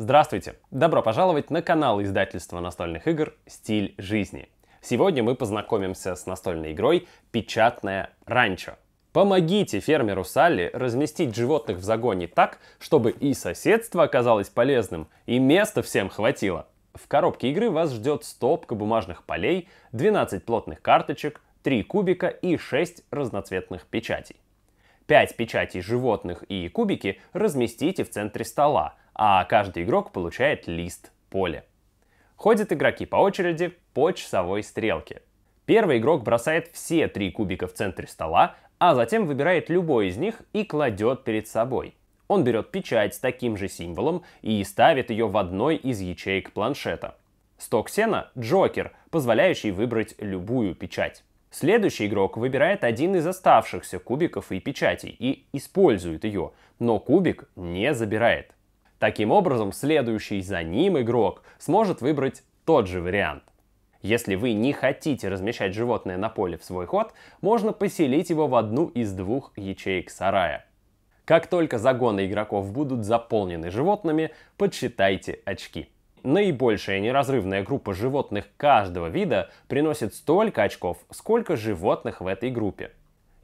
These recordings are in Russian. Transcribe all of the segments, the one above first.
Здравствуйте! Добро пожаловать на канал издательства настольных игр «Стиль жизни». Сегодня мы познакомимся с настольной игрой «Печатное ранчо». Помогите фермеру Салли разместить животных в загоне так, чтобы и соседство оказалось полезным, и места всем хватило. В коробке игры вас ждет стопка бумажных полей, 12 плотных карточек, 3 кубика и 6 разноцветных печатей. 5 печатей животных и кубики разместите в центре стола, а каждый игрок получает лист поля. Ходят игроки по очереди по часовой стрелке. Первый игрок бросает все три кубика в центре стола, а затем выбирает любой из них и кладет перед собой. Он берет печать с таким же символом и ставит ее в одной из ячеек планшета. Сток сена — джокер, позволяющий выбрать любую печать. Следующий игрок выбирает один из оставшихся кубиков и печатей и использует ее, но кубик не забирает. Таким образом, следующий за ним игрок сможет выбрать тот же вариант. Если вы не хотите размещать животное на поле в свой ход, можно поселить его в одну из двух ячеек сарая. Как только загоны игроков будут заполнены животными, подсчитайте очки. Наибольшая неразрывная группа животных каждого вида приносит столько очков, сколько животных в этой группе.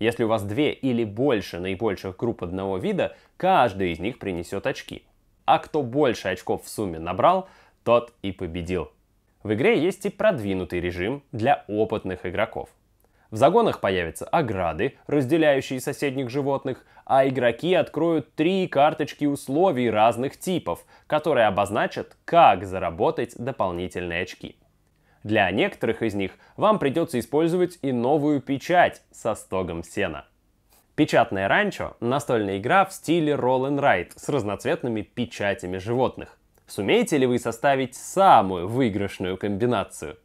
Если у вас две или больше наибольших групп одного вида, каждый из них принесет очки. А кто больше очков в сумме набрал, тот и победил. В игре есть и продвинутый режим для опытных игроков. В загонах появятся ограды, разделяющие соседних животных, а игроки откроют три карточки условий разных типов, которые обозначат, как заработать дополнительные очки. Для некоторых из них вам придется использовать и новую печать со стогом сена – Печатное ранчо – настольная игра в стиле Roll and Ride с разноцветными печатями животных. Сумеете ли вы составить самую выигрышную комбинацию?